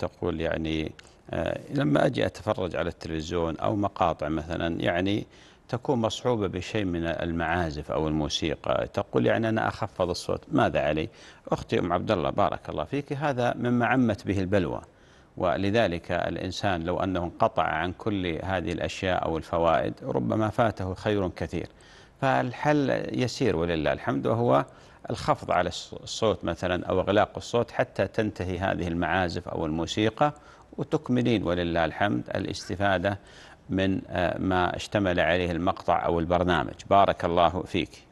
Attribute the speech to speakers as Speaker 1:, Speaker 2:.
Speaker 1: تقول يعني آه، لما أجي أتفرج على التلفزيون أو مقاطع مثلا يعني تكون مصحوبة بشيء من المعازف أو الموسيقى تقول يعني أنا أخفض الصوت ماذا علي أختي أم عبد الله بارك الله فيك هذا مما عمت به البلوى ولذلك الإنسان لو أنه انقطع عن كل هذه الأشياء أو الفوائد ربما فاته خير كثير فالحل يسير ولله الحمد وهو الخفض على الصوت مثلا أو إغلاق الصوت حتى تنتهي هذه المعازف أو الموسيقى وتكملين ولله الحمد الاستفادة من آه، ما اشتمل عليه المقطع أو البرنامج بارك الله فيك